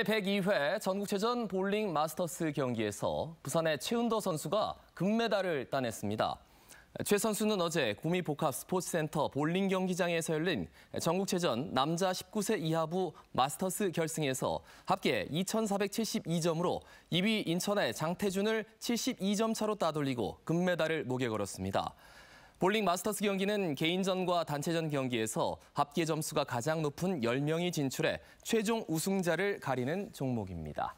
제102회 전국체전 볼링 마스터스 경기에서 부산의 최은도 선수가 금메달을 따냈습니다. 최 선수는 어제 구미 복합 스포츠센터 볼링 경기장에서 열린 전국체전 남자 19세 이하부 마스터스 결승에서 합계 2,472점으로 2위 인천의 장태준을 72점 차로 따돌리고 금메달을 목에 걸었습니다. 볼링 마스터스 경기는 개인전과 단체전 경기에서 합계 점수가 가장 높은 10명이 진출해 최종 우승자를 가리는 종목입니다.